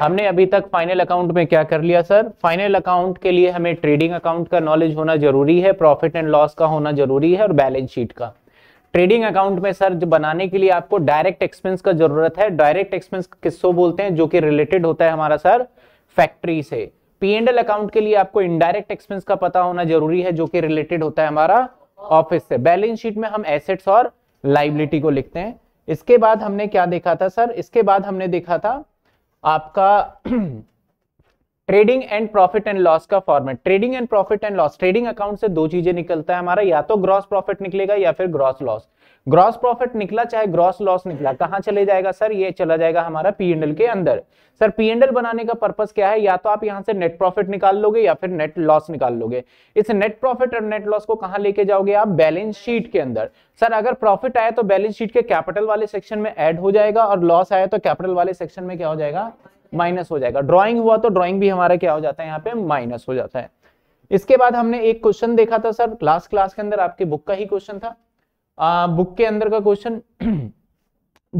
हमने अभी तक फाइनल अकाउंट में क्या कर लिया सर फाइनल अकाउंट के लिए हमें ट्रेडिंग अकाउंट का नॉलेज होना जरूरी है प्रॉफिट एंड लॉस का होना जरूरी है और बैलेंस शीट का ट्रेडिंग अकाउंट में सर जो बनाने के लिए आपको डायरेक्ट एक्सपेंस का जरूरत है डायरेक्ट एक्सपेंस किसको बोलते हैं जो कि रिलेटेड होता है हमारा सर फैक्ट्री से पी एंड एल अकाउंट के लिए आपको इनडायरेक्ट एक्सपेंस का पता होना जरूरी है जो कि रिलेटेड होता है हमारा ऑफिस से बैलेंस शीट में हम एसेट्स और लाइबिलिटी को लिखते हैं इसके बाद हमने क्या देखा था सर इसके बाद हमने देखा था आपका trading and profit and loss का format trading and profit and loss trading account से दो चीजें निकलता है हमारा या तो ग्रॉस प्रॉफिट निकलेगा या फिर ग्रॉस लॉस ग्रॉस प्रॉफिट निकला चाहे ग्रॉस लॉस निकला कहां चले जाएगा सर ये चला जाएगा हमारा पीएनएल के अंदर सर पीएनएल बनाने का पर्पस क्या है या तो आप यहाँ से नेट प्रॉफिट निकाल लोगे या फिर नेट लॉस निकाल लोगे इस नेट प्रॉफिट और नेट लॉस को कहाँ लेके जाओगे आप बैलेंस शीट के अंदर सर अगर प्रॉफिट आया तो बैलेंस शीट के कैपिटल वाले सेक्शन में एड हो जाएगा और लॉस आया तो कैपिटल वाले सेक्शन में क्या हो जाएगा माइनस हो जाएगा ड्राइंग हुआ तो ड्रॉइंग भी हमारा क्या हो जाता है यहाँ पे माइनस हो जाता है इसके बाद हमने एक क्वेश्चन देखा था सर लास्ट क्लास के अंदर आपके बुक का ही क्वेश्चन था आ, बुक के अंदर का क्वेश्चन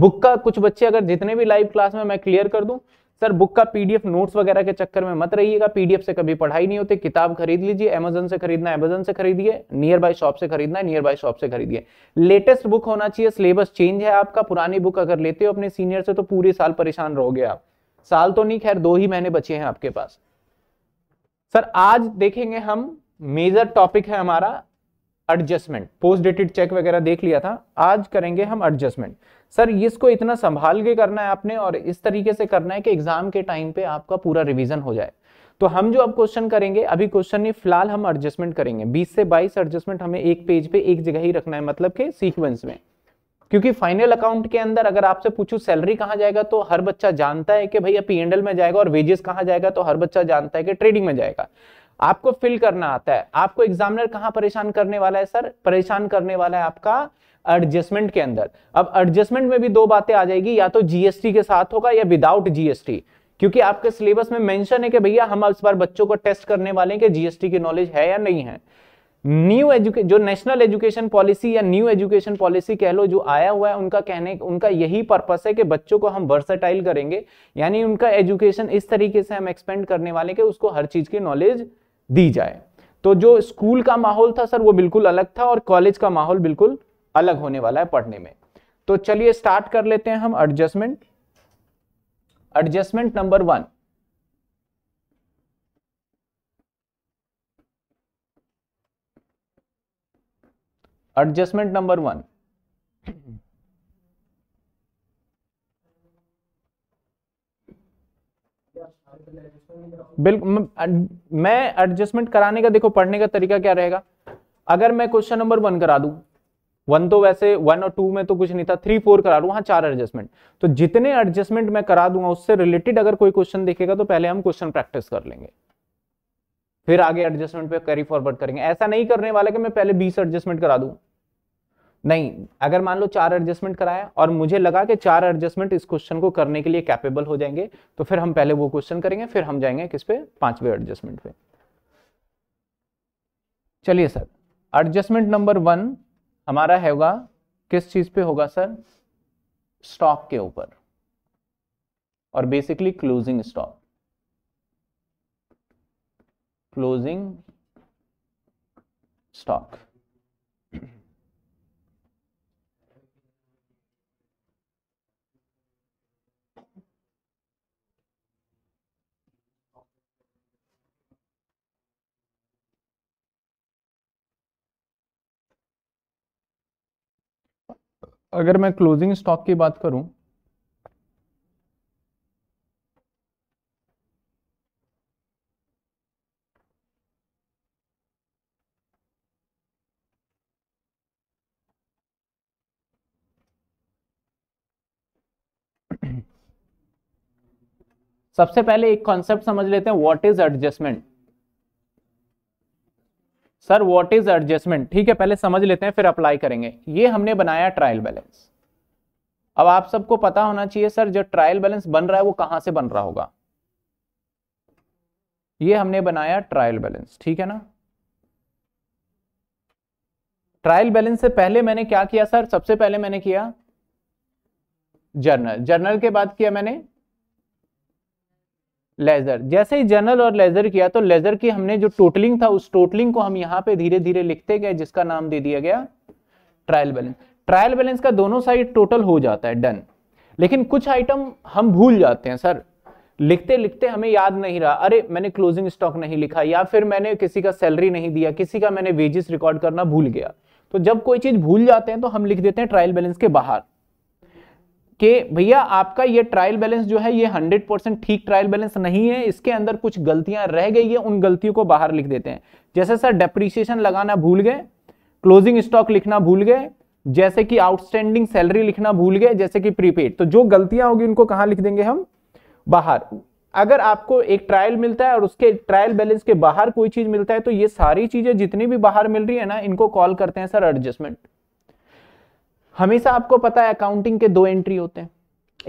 बुक का कुछ बच्चे अगर जितने भी लाइव क्लास में मैं क्लियर कर दूं सर बुक का पीडीएफ नोट्स वगैरह के चक्कर में मत रहिएगा पीडीएफ से कभी पढ़ाई नहीं होती किताब खरीद लीजिए अमेजन से खरीदना अमेजन से खरीदिए नियर बाय शॉप से खरीदना नियर बाय शॉप से खरीदिए लेटेस्ट बुक होना चाहिए सिलेबस चेंज है आपका पुरानी बुक अगर लेते हो अपने सीनियर से तो पूरे साल परेशान रहोगे आप साल तो नहीं खैर दो ही महीने बचे हैं आपके पास सर आज देखेंगे हम मेजर टॉपिक है हमारा एडजस्टमेंट पोस्ट डेटेड चेक वगैरह देख लिया था आज करेंगे हम एडजस्टमेंट सर इसको इतना संभाल के करना है आपने और इस तरीके से करना है कि एग्जाम के टाइम पे आपका पूरा रिवीजन हो जाए तो हम जो अब क्वेश्चन करेंगे अभी क्वेश्चन नहीं फिलहाल हम एडजस्टमेंट करेंगे 20 से 22 एडजस्टमेंट हमें एक पेज पे एक जगह ही रखना है मतलब के सीक्वेंस में क्योंकि फाइनल अकाउंट के अंदर अगर आपसे पूछू सैलरी कहाँ जाएगा तो हर बच्चा जानता है कि भैया एंडल में जाएगा और वेजेस कहाँ जाएगा तो हर बच्चा जानता है कि ट्रेडिंग में जाएगा आपको फिल करना आता है आपको एग्जामिनर कहाँ परेशान करने वाला है सर परेशान करने वाला है आपका एडजस्टमेंट के अंदर अब एडजस्टमेंट में भी दो बातें आ जाएगी या तो जीएसटी के साथ होगा या विदाउट जीएसटी क्योंकि आपके सिलेबस में मेंशन है कि भैया हम इस बार बच्चों को टेस्ट करने वाले हैं कि जीएसटी की नॉलेज है या नहीं है न्यू एजुके जो नेशनल एजुकेशन पॉलिसी या न्यू एजुकेशन पॉलिसी कह लो जो आया हुआ है उनका कहने उनका यही पर्पस है कि बच्चों को हम वर्सेटाइल करेंगे यानी उनका एजुकेशन इस तरीके से हम एक्सपेंड करने वाले कि उसको हर चीज की नॉलेज दी जाए तो जो स्कूल का माहौल था सर वो बिल्कुल अलग था और कॉलेज का माहौल बिल्कुल अलग होने वाला है पढ़ने में तो चलिए स्टार्ट कर लेते हैं हम adjustment adjustment number one adjustment number one बिल्कुल मैं एडजस्टमेंट कराने का देखो पढ़ने का तरीका क्या रहेगा अगर मैं क्वेश्चन नंबर वन करा दू वन तो वैसे वन और टू में तो कुछ नहीं था थ्री फोर करा लू हाँ चार एडजस्टमेंट तो जितने एडजस्टमेंट मैं करा दूंगा उससे रिलेटेड अगर कोई क्वेश्चन देखेगा तो पहले हम क्वेश्चन प्रैक्टिस कर लेंगे फिर आगे एडजस्टमेंट पे कैरी फॉरवर्ड करेंगे ऐसा नहीं करने वाला कि मैं पहले बीस एडजस्टमेंट करा दूंगा नहीं अगर मान लो चार एडजस्टमेंट कराया और मुझे लगा कि चार एडजस्टमेंट इस क्वेश्चन को करने के लिए कैपेबल हो जाएंगे तो फिर हम पहले वो क्वेश्चन करेंगे फिर हम जाएंगे किस पे पांचवे एडजस्टमेंट पे चलिए सर एडजस्टमेंट नंबर वन हमारा है होगा किस चीज पे होगा सर स्टॉक के ऊपर और basically closing stock closing stock अगर मैं क्लोजिंग स्टॉक की बात करूं सबसे पहले एक कॉन्सेप्ट समझ लेते हैं what is adjustment sir what is adjustment ठीक है पहले समझ लेते हैं फिर अप्लाई करेंगे ये हमने बनाया ट्रायल बैलेंस अब आप सबको पता होना चाहिए सर जो ट्रायल बैलेंस बन रहा है वो कहां से बन रहा होगा ये हमने बनाया ट्रायल बैलेंस ठीक है ना ट्रायल बैलेंस से पहले मैंने क्या किया सर सबसे पहले मैंने किया जर्नल जर्नल के बाद किया मैंने लेजर जैसे ही जनरल और लेजर किया तो लेजर की हमने जो टोटलिंग था उस टोटलिंग को हम यहाँ पे धीरे धीरे लिखते गए जिसका नाम दे दिया गया ट्रायल बैलेंस ट्रायल बैलेंस का दोनों साइड टोटल हो जाता है डन लेकिन कुछ आइटम हम भूल जाते हैं सर लिखते लिखते हमें याद नहीं रहा अरे मैंने क्लोजिंग स्टॉक नहीं लिखा या फिर मैंने किसी का सैलरी नहीं दिया किसी का मैंने वेजेस रिकॉर्ड करना भूल गया तो जब कोई चीज भूल जाते हैं तो हम लिख देते हैं ट्रायल बैलेंस के बाहर कि भैया आपका ये ट्रायल बैलेंस जो है ये 100 परसेंट ठीक ट्रायल बैलेंस नहीं है इसके अंदर कुछ गलतियां रह गई है उन गलतियों को बाहर लिख देते हैं जैसे सर डेप्रीसिएशन लगाना भूल गए क्लोजिंग स्टॉक लिखना भूल गए जैसे कि आउटस्टैंडिंग सैलरी लिखना भूल गए जैसे कि प्रीपेड तो जो गलतियां होगी उनको कहाँ लिख देंगे हम बाहर अगर आपको एक ट्रायल मिलता है और उसके ट्रायल बैलेंस के बाहर कोई चीज मिलता है तो ये सारी चीजें जितनी भी बाहर मिल रही है ना इनको कॉल करते हैं सर एडजस्टमेंट हमेशा आपको पता है अकाउंटिंग के दो एंट्री होते हैं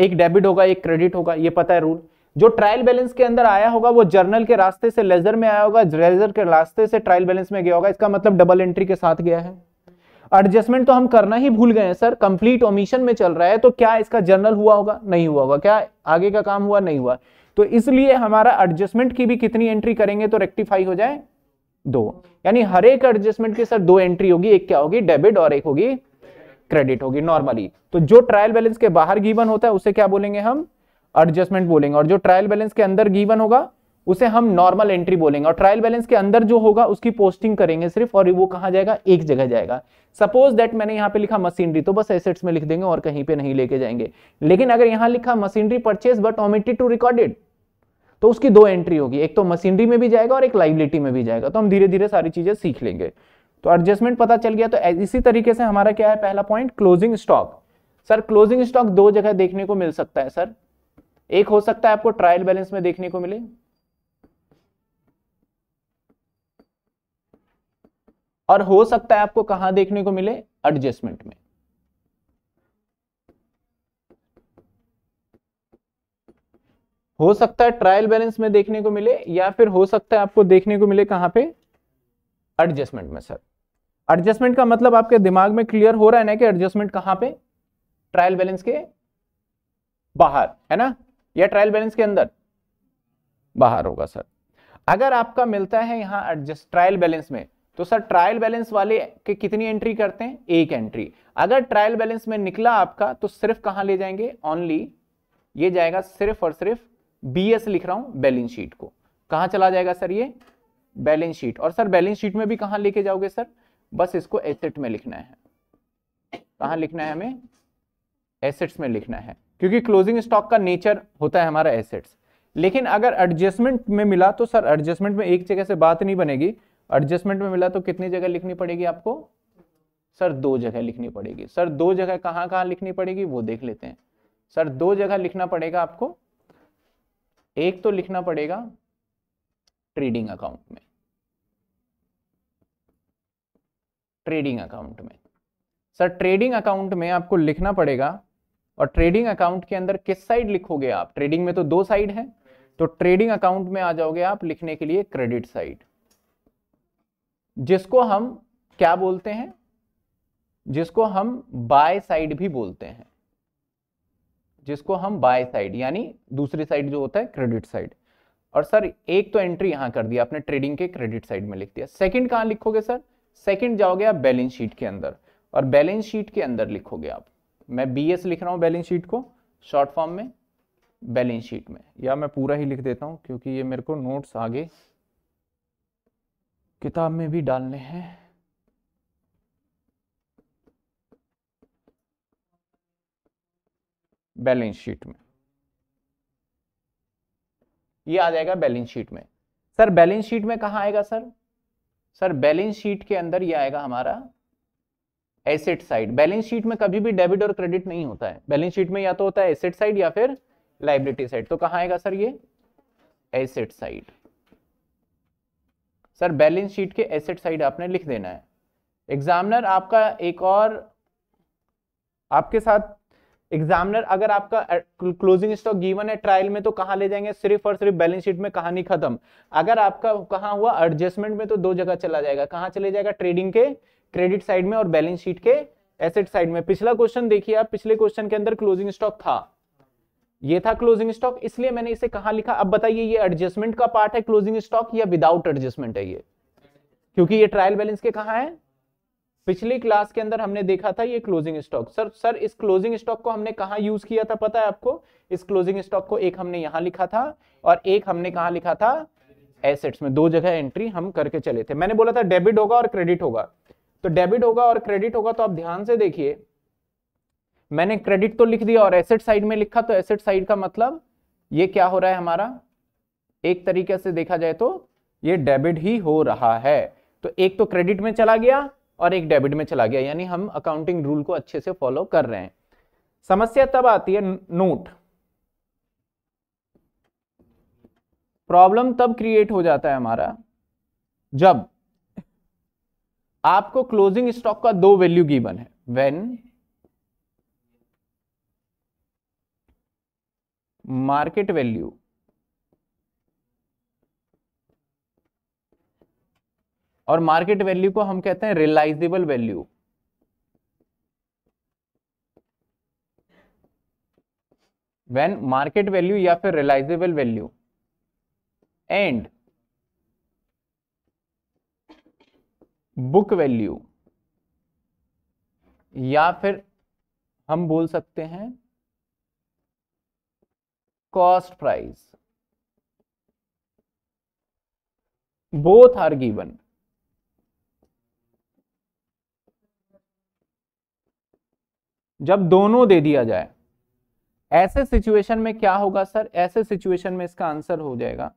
एक डेबिट होगा एक क्रेडिट होगा ये पता है रूल जो ट्रायल बैलेंस के अंदर आया होगा वो जर्नल के रास्ते से लेजर में आया होगा लेजर के रास्ते से ट्रायल बैलेंस में गया होगा इसका मतलब डबल एंट्री के साथ गया है एडजस्टमेंट तो हम करना ही भूल गए हैं सर कंप्लीट ओमिशन में चल रहा है तो क्या इसका जर्नल हुआ होगा नहीं हुआ होगा क्या आगे का काम हुआ नहीं हुआ तो इसलिए हमारा एडजस्टमेंट की भी कितनी एंट्री करेंगे तो रेक्टिफाई हो जाए दो यानी हर एक एडजस्टमेंट के सर दो एंट्री होगी एक क्या होगी डेबिट और एक होगी क्रेडिट होगी नॉर्मली तो जो ट्रायल बैलेंस के बाहर गीवन होता है उसे क्या बोलेंगे हम एडजस्टमेंट बोलेंगे और जो ट्रायल बैलेंस के अंदर गीवन होगा उसे हम नॉर्मल एंट्री बोलेंगे और ट्रायल बैलेंस के अंदर जो होगा उसकी पोस्टिंग करेंगे सिर्फ और वो कहा जाएगा एक जगह जाएगा सपोज दैट मैंने यहाँ पे लिखा मशीनरी तो बस एसेट्स में लिख देंगे और कहीं पे नहीं लेके जाएंगे लेकिन अगर यहाँ लिखा machinery purchase but omitted to recorded तो उसकी दो एंट्री होगी एक तो मशीनरी में भी जाएगा और एक लाइबिलिटी में भी जाएगा तो हम धीरे धीरे सारी चीजें सीख लेंगे तो एडजस्टमेंट पता चल गया तो इसी तरीके से हमारा क्या है पहला point closing stock sir closing stock दो जगह देखने को मिल सकता है सर एक हो सकता है आपको ट्रायल बैलेंस में देखने को मिले और हो सकता है आपको कहां देखने को मिले एडजस्टमेंट में हो सकता है ट्रायल बैलेंस में देखने को मिले या फिर हो सकता है आपको देखने को मिले कहां पे एडजस्टमेंट में सर एडजस्टमेंट का मतलब आपके दिमाग में क्लियर हो रहा है ना कि एडजस्टमेंट कहां पे ट्रायल बैलेंस के बाहर है ना या ट्रायल बैलेंस के अंदर बाहर होगा सर अगर आपका मिलता है यहां एडजस्ट ट्रायल बैलेंस में तो सर ट्रायल बैलेंस वाले के कितनी एंट्री करते हैं एक एंट्री अगर ट्रायल बैलेंस में निकला आपका तो सिर्फ कहां ले जाएंगे ओनली ये जाएगा सिर्फ और सिर्फ बीएस लिख रहा हूं बैलेंस शीट को कहां चला जाएगा सर ये बैलेंस शीट और सर बैलेंस शीट में भी कहां लेके जाओगे सर बस इसको एसेट में लिखना है कहा लिखना है हमें एसेट्स में लिखना है क्योंकि क्लोजिंग स्टॉक का नेचर होता है हमारा एसेट्स लेकिन अगर एडजस्टमेंट में मिला तो सर एडजस्टमेंट में एक जगह से बात नहीं बनेगी एडजस्टमेंट में मिला तो कितनी जगह लिखनी पड़ेगी आपको सर दो जगह लिखनी पड़ेगी सर दो जगह कहाँ कहाँ लिखनी पड़ेगी वो देख लेते हैं सर दो जगह लिखना पड़ेगा आपको एक तो लिखना पड़ेगा ट्रेडिंग अकाउंट में ट्रेडिंग अकाउंट में सर ट्रेडिंग अकाउंट में आपको लिखना पड़ेगा और ट्रेडिंग अकाउंट के अंदर किस साइड लिखोगे आप ट्रेडिंग में तो दो साइड है तो ट्रेडिंग अकाउंट में आ जाओगे आप लिखने के लिए क्रेडिट साइड जिसको हम क्या बोलते हैं जिसको हम बाय साइड भी बोलते हैं जिसको हम बाय साइड यानी दूसरी साइड जो होता है क्रेडिट साइड और सर एक तो एंट्री यहां कर दिया आपने ट्रेडिंग के क्रेडिट साइड में लिख दिया सेकंड कहां लिखोगे सर सेकंड जाओगे आप बैलेंस शीट के अंदर और बैलेंस शीट के अंदर लिखोगे आप मैं बी एस लिख रहा हूँ बैलेंस शीट को शॉर्ट फॉर्म में बैलेंस शीट में या मैं पूरा ही लिख देता हूँ क्योंकि ये मेरे को नोट्स आगे किताब में भी डालने हैं बैलेंस शीट में ये आ जाएगा बैलेंस शीट में सर बैलेंस शीट में कहा आएगा सर सर बैलेंस शीट के अंदर ये आएगा हमारा एसेट साइड बैलेंस शीट में कभी भी डेबिट और क्रेडिट नहीं होता है बैलेंस शीट में या तो होता है एसेट साइड या फिर लाइबिलिटी साइड तो कहां आएगा सर ये asset side sir balance sheet के एसेट साइड आपने लिख देना है एग्जामिनर आपका एक और आपके साथ एग्जामिनर अगर आपका क्लोजिंग स्टॉक गिवन है ट्रायल में तो कहा ले जाएंगे सिर्फ और सिर्फ बैलेंस शीट में कहानी खत्म अगर आपका कहा हुआ एडजस्टमेंट में तो दो जगह चला जाएगा कहां चले जाएगा ट्रेडिंग के क्रेडिट साइड में और बैलेंस शीट के एसेट साइड में पिछला क्वेश्चन देखिए आप पिछले क्वेश्चन के अंदर क्लोजिंग स्टॉक था ये था क्लोजिंग स्टॉक इसलिए मैंने इसे कहा लिखा अब बताइए ये एडजस्टमेंट का पार्ट है क्लोजिंग स्टॉक या विदाउट एडजस्टमेंट है ये क्योंकि ये ट्रायल बैलेंस के कहा है पिछली क्लास के अंदर हमने देखा था ये क्लोजिंग स्टॉक सर सर इस क्लोजिंग स्टॉक को हमने कहा यूज किया था पता है आपको इस क्लोजिंग स्टॉक को एक हमने यहां लिखा था और एक हमने कहा लिखा था एसेट्स में दो जगह एंट्री हम करके चले थे मैंने बोला था डेबिट होगा और क्रेडिट होगा तो डेबिट होगा और क्रेडिट होगा तो आप ध्यान से देखिए मैंने क्रेडिट तो लिख दिया और एसेट साइड में लिखा तो एसेट साइड का मतलब ये क्या हो रहा है हमारा एक तरीके से देखा जाए तो ये डेबिट ही हो रहा है तो एक तो क्रेडिट में चला गया और एक डेबिट में चला गया यानी हम अकाउंटिंग रूल को अच्छे से फॉलो कर रहे हैं समस्या तब आती है नोट प्रॉब्लम तब क्रिएट हो जाता है हमारा जब आपको क्लोजिंग स्टॉक का दो वैल्यू गिवन है व्हेन मार्केट वैल्यू और मार्केट वैल्यू को हम कहते हैं realisable value when market value या फिर realisable value and book value या फिर हम बोल सकते हैं cost price both are given जब दोनों दे दिया जाए ऐसे सिचुएशन में क्या होगा सर ऐसे सिचुएशन में इसका आंसर हो जाएगा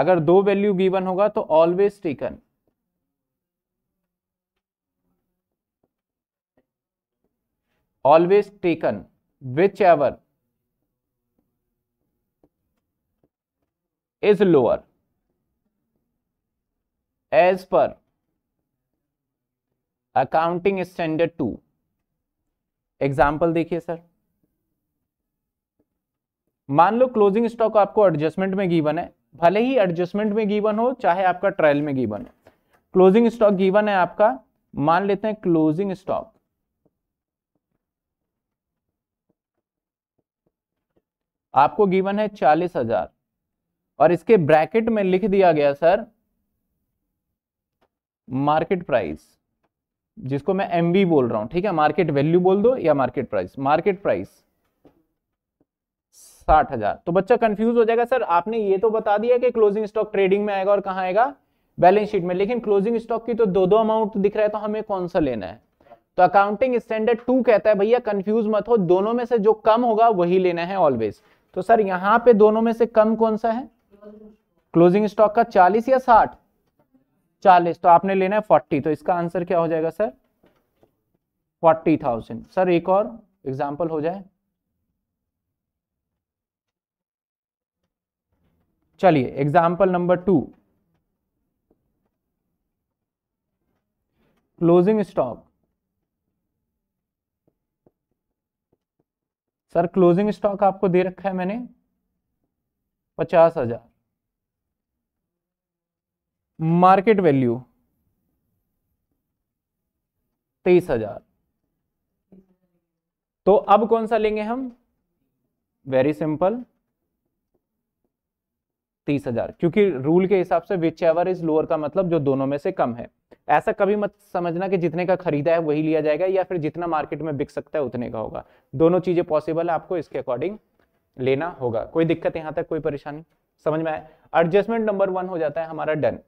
अगर दो वैल्यू गिवन होगा तो always taken always taken whichever is lower as per accounting standard two example देखिए सर मान लो क्लोजिंग स्टॉक आपको एडजस्टमेंट में गीवन है भले ही एडजस्टमेंट में गीवन हो चाहे आपका ट्रायल में गीवन हो क्लोजिंग स्टॉक गीवन है आपका मान लेते हैं क्लोजिंग स्टॉक आपको गिवन है चालीस हजार और इसके ब्रैकेट में लिख दिया गया सर मार्केट प्राइस जिसको मैं एम बोल रहा हूं ठीक है मार्केट वैल्यू बोल दो या मार्केट प्राइस मार्केट प्राइस साठ हजार तो बच्चा कंफ्यूज हो जाएगा सर आपने ये तो बता दिया कि क्लोजिंग स्टॉक ट्रेडिंग में आएगा और कहा आएगा बैलेंस शीट में लेकिन क्लोजिंग स्टॉक की तो दो दो अमाउंट दिख रहा है तो हमें कौन सा लेना है तो अकाउंटिंग स्टैंडर्ड टू कहता है भैया कंफ्यूज मत हो दोनों में से जो कम होगा वही लेना है ऑलवेज तो सर यहाँ पे दोनों में से कम कौन सा है क्लोजिंग स्टॉक का चालीस या साठ चालीस तो आपने लेना है फोर्टी तो इसका आंसर क्या हो जाएगा सर फोर्टी थाउजेंड सर एक और एग्जाम्पल हो जाए चलिए example number two closing stock sir closing stock आपको दे रखा है मैंने पचास हजार मार्केट वैल्यू तेईस हजार तो अब कौन सा लेंगे हम वेरी सिंपल तीस हजार क्योंकि रूल के हिसाब से विच एवर इज लोअर का मतलब जो दोनों में से कम है ऐसा कभी मत समझना कि जितने का खरीदा है वही लिया जाएगा या फिर जितना मार्केट में बिक सकता है उतने का होगा दोनों चीजें पॉसिबल है आपको इसके अकॉर्डिंग लेना होगा कोई दिक्कत यहां तक कोई परेशानी समझ में आए एडजस्टमेंट नंबर वन हो जाता है हमारा डन